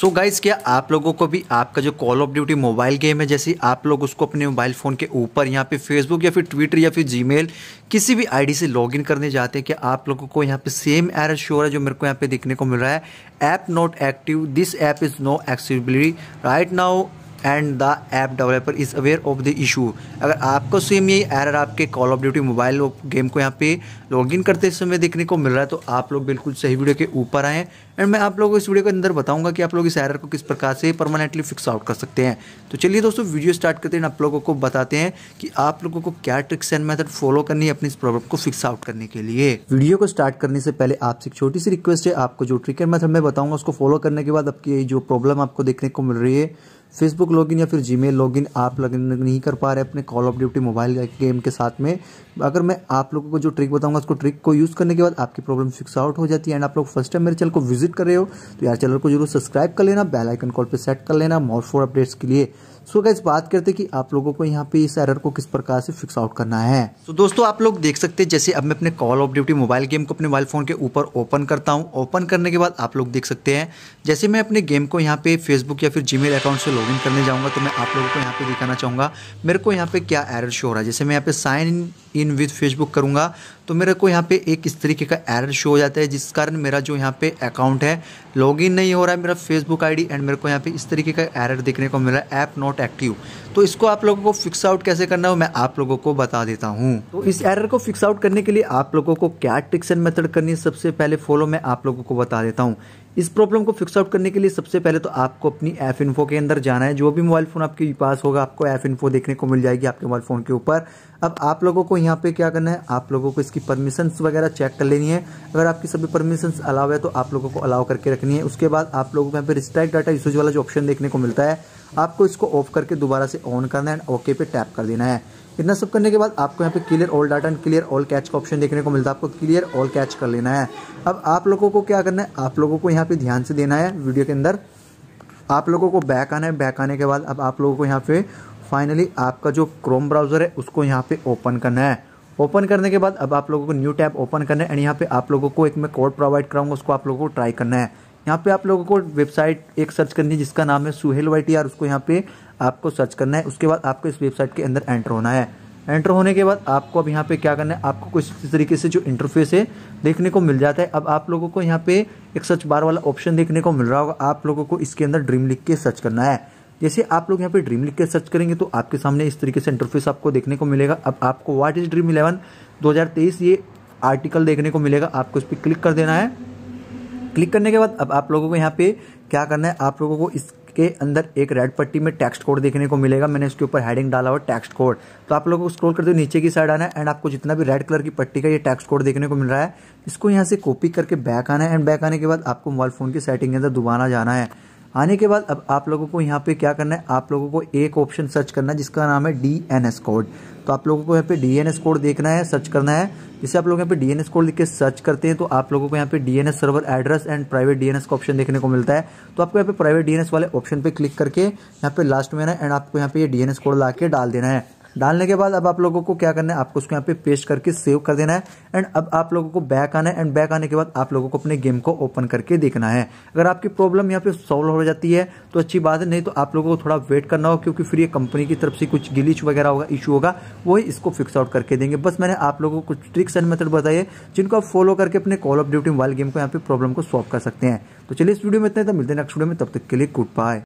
सो so guys क्या आप लोगों को भी आपका जो Call of Duty mobile game है जैसे आप लोग उसको अपने मोबाइल फ़ोन के ऊपर यहाँ पे फेसबुक या फिर ट्विटर या फिर जीमेल किसी भी आईडी से लॉगिन करने जाते हैं क्या आप लोगों को यहाँ पे सेम एरर श्योर है जो मेरे को यहाँ पे देखने को मिल रहा है app not active this app is no accessibility right now and the app developer is aware of the issue अगर आपको सेम ये एरर आपके Call of Duty mobile game को यहाँ पे लॉगिन करते समय देखने को मिल रहा है तो आप लोग बिल्कुल सही वीडियो के ऊपर आएँ एंड मैं आप लोगों को इस वीडियो के अंदर बताऊँगा कि आप लोग इस एरर को किस प्रकार से परमानेंटली फिक्स आउट कर सकते हैं तो चलिए दोस्तों वीडियो स्टार्ट करते हैं आप लोगों को बताते हैं कि आप लोगों को क्या ट्रिक्स एंड मैथड फॉलो करनी है अपनी इस प्रॉब्लम को फिक्स आउट करने के लिए वीडियो को स्टार्ट करने से पहले आपसे एक छोटी सी रिक्वेस्ट है आपको जो ट्रिक एंड मैथड मैं बताऊँगा उसको फॉलो करने के बाद आपकी जो प्रॉब्लम आपको देखने को मिल रही है फेसबुक लॉगिन या फिर जीमेल लॉगिन आप लॉगिन नहीं कर पा रहे अपने Call of Duty mobile game के साथ में अगर मैं आप लोगों को जो ट्रिक बताऊंगा उसको ट्रिक को यूज़ करने के बाद आपकी प्रॉब्लम फिक्स आउट हो जाती है एंड आप लोग फर्स्ट टाइम मेरे चैनल को विजिट कर रहे हो तो यार चैनल को जरूर सब्सक्राइब कर लेना बेल आइकन कॉल पर सेट कर लेना मॉल फोर अपडेट्स के लिए सो so गैस बात करते कि आप लोगों को यहाँ पे इस एरर को किस प्रकार से फिक्स आउट करना है तो so दोस्तों आप लोग देख सकते हैं जैसे अब मैं अपने Call of Duty mobile game को अपने मोबाइल फ़ोन के ऊपर ओपन करता हूँ ओपन करने के बाद आप लोग देख सकते हैं जैसे मैं अपने गेम को यहाँ पे फेसबुक या फिर जी अकाउंट से लॉग करने जाऊँगा तो मैं आप लोगों को यहाँ पर दिखाना चाहूँगा मेरे को यहाँ पर क्या एरर शो हो रहा है जैसे मैं यहाँ पे साइन इन विद फेसबुक करूँगा तो मेरे को यहाँ पे एक इस तरीके का एरर शो हो जाता है जिस कारण मेरा जो यहाँ पे अकाउंट है लॉगिन नहीं हो रहा है मेरा फेसबुक आईडी एंड मेरे को यहाँ पे इस तरीके का एरर देखने को मिला ऐप नॉट एक्टिव तो इसको आप लोगों को फिक्स आउट कैसे करना हो मैं आप लोगों को बता देता हूँ तो इस एरर को फिक्स आउट करने के लिए आप लोगों को क्या ट्रिक्स एंड मेथड करनी है सबसे पहले फॉलो मैं आप लोगों को बता देता हूँ इस प्रॉब्लम को फिक्स आउट करने के लिए सबसे पहले तो आपको अपनी एफ इन्फो के अंदर जाना है जो भी मोबाइल फ़ोन आपके पास होगा आपको एफ इन्फो देखने को मिल जाएगी आपके मोबाइल फ़ोन के ऊपर अब आप लोगों को यहाँ पे क्या करना है आप लोगों को इसकी परमिशंस वगैरह चेक कर लेनी है अगर आपकी सभी परमिशंस अलाव है तो आप लोगों को अलाउ करके रखनी है उसके बाद आप लोगों को यहाँ पे रिस्ट्राइक डाटा यूसेज वाला जो ऑप्शन देखने को मिलता है आपको इसको ऑफ करके दोबारा से ऑन करना है एंड ओके पे टैप कर देना है इतना सब करने के बाद आपको यहाँ पे clear all data and clear all cache का ऑप्शन देखने को मिलता है आपको क्लियर ऑल कैच कर लेना है अब आप लोगों को क्या करना है आप लोगों को यहाँ पे ध्यान से देना है वीडियो के अंदर आप लोगों को बैक आना है बैक आने के बाद अब आप लोगों को यहाँ पे फाइनली आपका जो क्रोम ब्राउज़र है उसको यहाँ पे ओपन करना है ओपन करने के बाद अब आप लोगों को न्यू टैब ओपन करना है एंड यहाँ पे आप लोगों को एक मैं कोड प्रोवाइड कराऊंगा उसको आप लोगों को ट्राई करना है यहाँ पे आप लोगों को वेबसाइट एक सर्च करनी है जिसका नाम है सुहेल वाई टी आर उसको यहाँ पे आपको सर्च करना है उसके बाद आपको इस वेबसाइट के अंदर एंटर होना है एंटर होने के बाद आपको अब यहाँ पे क्या करना है आपको कुछ इस तरीके से जो इंटरफेस है देखने को मिल जाता है अब आप लोगों को यहाँ पे एक सर्च बार वाला ऑप्शन देखने को मिल रहा होगा आप लोगों को इसके अंदर ड्रीम लिख के सर्च करना है जैसे आप लोग यहाँ पे ड्रीम लिख के सर्च करेंगे तो आपके सामने इस तरीके से इंटरफेस आपको देखने को मिलेगा अब आपको वाट इज ड्रीम इलेवन दो ये आर्टिकल देखने को मिलेगा आपको इस पर क्लिक कर देना है क्लिक करने के बाद अब आप लोगों को यहाँ पे क्या करना है आप लोगों को इसके अंदर एक रेड पट्टी में टेक्स्ट कोड देखने को मिलेगा मैंने इसके ऊपर हेडिंग डाला हुआ टेक्स्ट कोड तो आप लोगों को स्क्रॉल करते हुए नीचे की साइड आना है एंड आपको जितना भी रेड कलर की पट्टी का ये टेक्स्ट कोड देखने को मिल रहा है इसको यहाँ से कॉपी करके बैक आना है एंड बैक आने के बाद आपको मोबाइल फोन की सेटिंग के अंदर दुबाना जाना है आने के बाद अब आप लोगों को यहाँ पे क्या करना है आप लोगों को एक ऑप्शन सर्च करना है जिसका नाम है डी एन एस कोड तो आप लोगों को यहाँ पे डी एन एस कोड देखना है सर्च करना है जैसे आप लोग यहाँ पे डी एन एस कोड लिख के सर्च करते हैं तो आप लोगों को यहाँ पे D N S server address and private D N S का ऑप्शन देखने को मिलता है तो आपको यहाँ पे प्राइवेट डी एन एस वाले ऑप्शन पे क्लिक करके यहाँ पे लास्ट में ना एंड आपको यहाँ पे डी एन एस कोड ला के डाल देना है डालने के बाद अब आप लोगों को क्या करना है आपको उसको यहाँ पे पेस्ट करके सेव कर देना है एंड अब आप लोगों को बैक आना है एंड बैक आने के बाद आप लोगों को अपने गेम को ओपन करके देखना है अगर आपकी प्रॉब्लम यहाँ पे सॉल्व हो जाती है तो अच्छी बात है नहीं तो आप लोगों को थोड़ा वेट करना हो क्योंकि फिर ये कंपनी की तरफ से कुछ गिलीच वगैरह होगा इशू होगा वही इसको फिक्स आउट करके देंगे बस मैंने आप लोगों को कुछ ट्रिक्स एंड मेथड बताइए जिनको आप फॉलो करके अपने Call of Duty mobile game को यहाँ पे प्रॉब्लम को सॉल्व कर सकते हैं तो चलिए इस वीडियो में इतने मिलते हैं नेक्स्ट वीडियो में तब तक के लिए गुड बाय